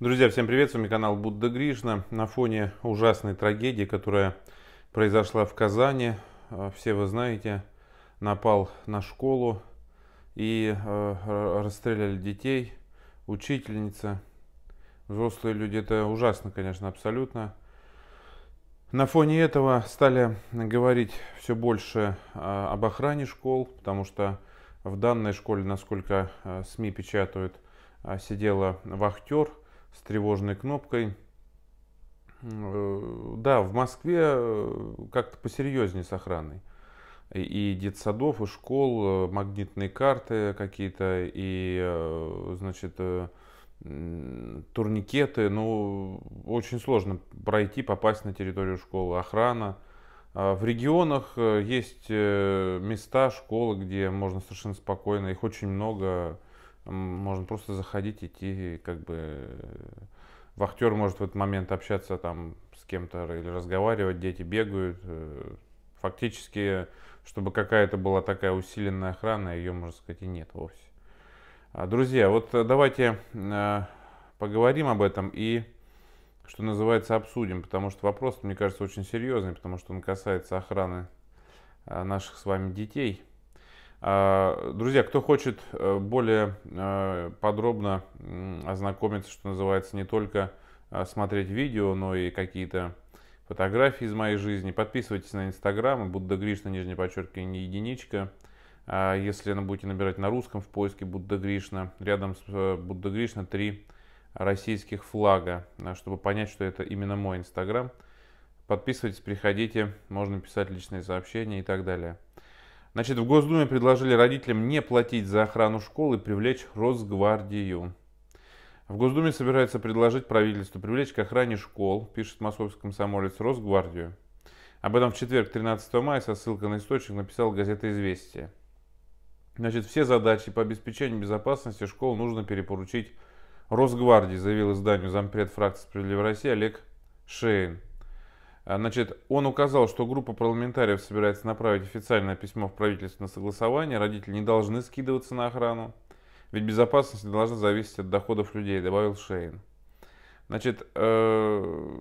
Друзья, всем привет, с вами канал Будда Гришна. На фоне ужасной трагедии, которая произошла в Казани, э, все вы знаете, напал на школу и э, расстреляли детей, учительница, взрослые люди. Это ужасно, конечно, абсолютно. На фоне этого стали говорить все больше э, об охране школ, потому что в данной школе, насколько СМИ печатают, сидела вахтер – с тревожной кнопкой. Э, да, в Москве э, как-то посерьезнее с охраной. И детсадов, и школ, э, магнитные карты какие-то, и, значит, турникеты. Ну, очень сложно пройти, попасть на территорию школы. Охрана. А в регионах есть места, школы, где можно совершенно спокойно, их очень много, можно просто заходить, идти, как бы э, вахтер может в этот момент общаться там с кем-то или разговаривать, дети бегают. Э, фактически, чтобы какая-то была такая усиленная охрана, ее, можно сказать, и нет вовсе. А, друзья, вот э, давайте поговорим об этом и, что называется, обсудим, потому что вопрос, мне кажется, очень серьезный, потому что он касается охраны наших с вами детей – а, друзья, кто хочет э, более э, подробно ознакомиться, что называется, не только э, смотреть видео, но и какие-то фотографии из моей жизни, подписывайтесь на Инстаграм, Будда Гришна, нижнее подчеркивание, единичка. А, если будете набирать на русском в поиске Будда Гришна, рядом с Будда Гришна три российских флага, чтобы понять, что это именно мой Инстаграм. Подписывайтесь, приходите, можно писать личные сообщения и так далее. Значит, в Госдуме предложили родителям не платить за охрану школы и привлечь Росгвардию. В Госдуме собирается предложить правительству привлечь к охране школ, пишет московский комсомолец, Росгвардию. Об этом в четверг, 13 мая, со ссылкой на источник написал газета «Известия». Значит, все задачи по обеспечению безопасности школ нужно перепоручить Росгвардии, заявил изданию зампред фракции «Справедливой России» Олег Шейн. А, значит, он указал, что группа парламентариев собирается направить официальное письмо в правительство на согласование. Родители не должны скидываться на охрану, ведь безопасность должна зависеть от доходов людей, добавил Шейн. Значит, э,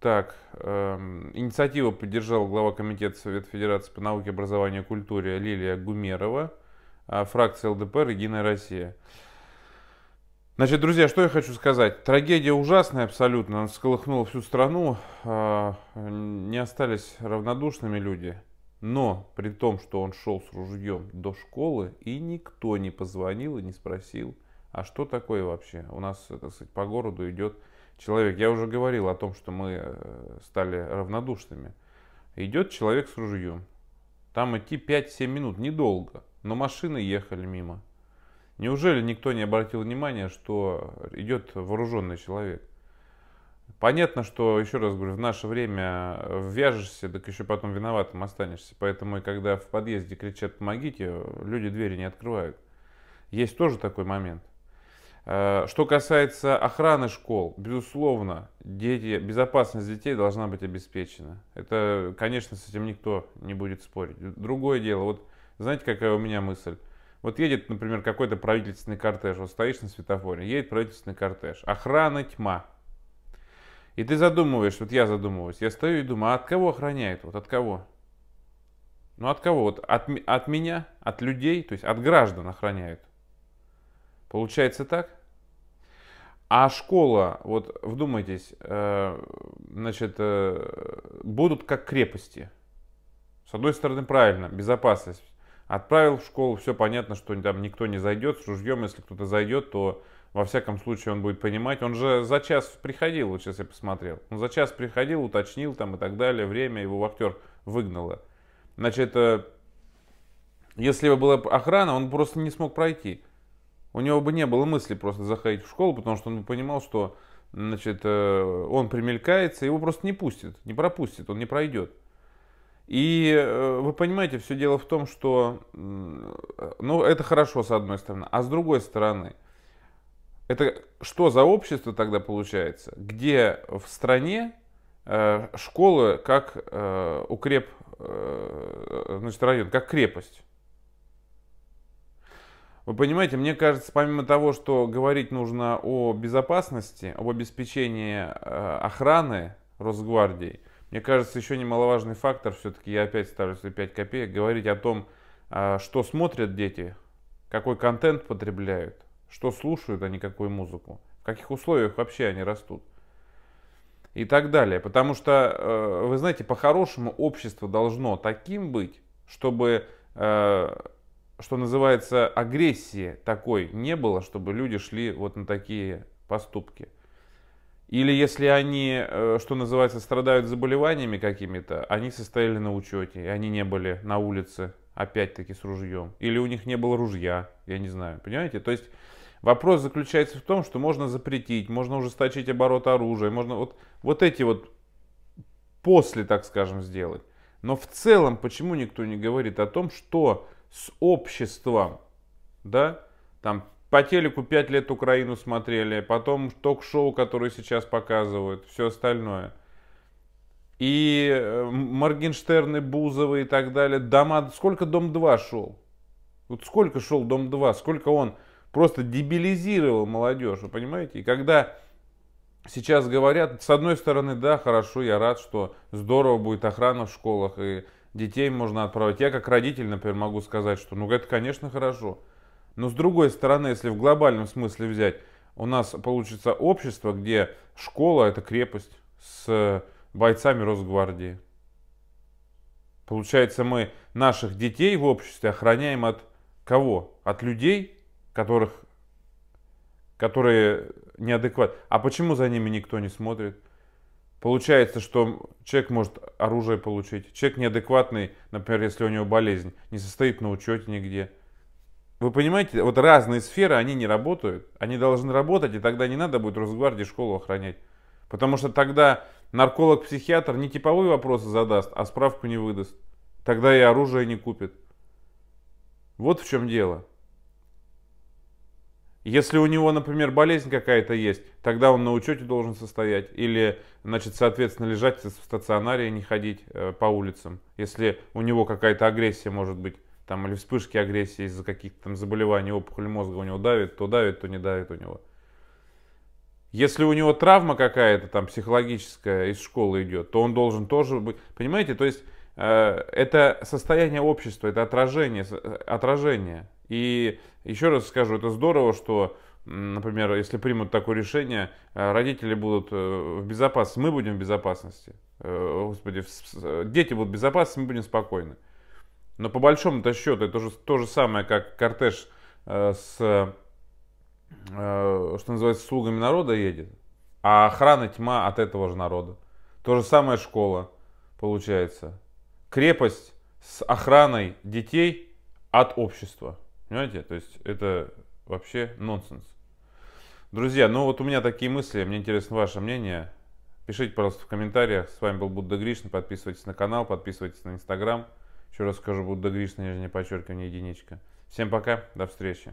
так, э, инициативу поддержал глава комитета Совет Федерации по науке, образованию и культуре Лилия Гумерова, а фракция ЛДП «Регина Россия». Значит, друзья, что я хочу сказать. Трагедия ужасная абсолютно. Она всколыхнула всю страну. А, не остались равнодушными люди. Но при том, что он шел с ружьем до школы, и никто не позвонил и не спросил, а что такое вообще? У нас, э, так сказать, по городу идет человек. Я уже говорил о том, что мы э, стали равнодушными. Идет человек с ружьем. Там идти 5-7 минут, недолго. Но машины ехали мимо. Неужели никто не обратил внимания, что идет вооруженный человек? Понятно, что, еще раз говорю, в наше время вяжешься, так еще потом виноватым останешься. Поэтому и когда в подъезде кричат «помогите», люди двери не открывают. Есть тоже такой момент. Э, что касается охраны школ, безусловно, дети, безопасность детей должна быть обеспечена. Это, конечно, с этим никто не будет спорить. Другое дело, вот знаете, какая у меня мысль? Вот едет, например, какой-то правительственный кортеж, вот стоишь на светофоре, едет правительственный кортеж, охрана тьма. И ты задумываешь, вот я задумываюсь, я стою и думаю, а от кого охраняет, вот от кого? Ну от кого? Вот от, от меня, от людей, то есть от граждан охраняют. Получается так? А школа, вот вдумайтесь, э, значит, э, будут как крепости. С одной стороны, правильно, безопасность. Отправил в школу, все понятно, что там никто не зайдет с ружьем. Если кто-то зайдет, то во всяком случае он будет понимать. Он же за час приходил, вот сейчас я посмотрел. Он за час приходил, уточнил там и так далее. Время его вахтер выгнало. Значит, э, если бы была охрана, он просто не смог пройти. У него бы не было мысли просто заходить в школу, потому что он бы понимал, что значит, э, он примелькается, его просто не пустит, не пропустит, он не пройдет. И э, вы понимаете, все дело в том, что ну, это хорошо с одной стороны, а с другой стороны, это что за общество тогда получается, где в стране э, школы как э, укреп, значит, район, как крепость? Вы понимаете, мне кажется, помимо того, что говорить нужно о безопасности, об обеспечении охраны Росгвардии – мне кажется, еще немаловажный фактор, все-таки я опять ставлю свои 5 копеек, говорить о том, а, что смотрят дети, какой контент потребляют, что слушают они, а какую музыку, в каких условиях вообще они растут и так далее. Потому что, э, вы знаете, по-хорошему общество должно таким быть, чтобы, э, что называется, агрессии такой не было, чтобы люди шли вот на такие поступки – или если они, э, что называется, страдают заболеваниями какими-то, они состояли на учете, и они не были на улице, опять-таки, с ружьем. Или у них не было ружья, я не знаю, понимаете? То есть вопрос заключается в том, что можно запретить, можно ужесточить оборот оружия, можно вот, вот эти вот после, так скажем, сделать. Но в целом, почему никто не говорит о том, что с обществом, да, там по телеку пять лет Украину смотрели, потом ток-шоу, которые сейчас показывают, все остальное. И э, Моргенштерны, Бузовы и так далее. Дома, сколько Дом-2 шел? Вот сколько шел Дом-2, сколько он просто дебилизировал молодежь, вы понимаете? И когда сейчас говорят, с одной стороны, да, хорошо, я рад, что здорово будет охрана в школах и детей можно отправить. Я как родитель, например, могу сказать, что ну это, конечно, хорошо. Но с другой стороны, если в глобальном смысле взять, у нас получится общество, где школа это крепость с э, бойцами Росгвардии. Получается, мы наших детей в обществе охраняем от кого? От людей, которых, которые неадекватны. А почему за ними никто не смотрит? Получается, что человек может оружие получить. Человек неадекватный, например, если у него болезнь, не состоит на учете нигде. Вы понимаете, вот разные сферы, они не работают. Они должны работать, и тогда не надо будет Росгвардии школу охранять. Потому что тогда нарколог-психиатр не типовые вопросы задаст, а справку не выдаст. Тогда и оружие не купит. Вот в чем дело. Если у него, например, болезнь какая-то есть, тогда он на учете должен состоять. Или, значит, соответственно, лежать в стационаре и не ходить э, по улицам. Если у него какая-то агрессия может быть там, или вспышки агрессии из-за каких-то там заболеваний, опухоль мозга у него давит, то давит, то не давит у него. Если у него травма какая-то там психологическая из школы идет, то он должен тоже быть, понимаете, то есть э, это состояние общества, это отражение, э, отражение. И еще раз скажу, это здорово, что, например, если примут такое решение, э, родители будут э, в безопасности, мы будем в безопасности, господи, дети будут в безопасности, мы будем спокойны. Но по большому-то счету это же то же самое, как кортеж э, с, э, что называется, слугами народа едет. А охрана тьма от этого же народа. То же самое школа получается. Крепость с охраной детей от общества. Понимаете? То есть это вообще нонсенс. Друзья, ну вот у меня такие мысли. Мне интересно ваше мнение. Пишите, пожалуйста, в комментариях. С вами был Будда Гришна. Подписывайтесь на канал, подписывайтесь на Инстаграм. Еще раз скажу, будут до Гришна, нижнее подчеркивание, единичка. Всем пока, до встречи.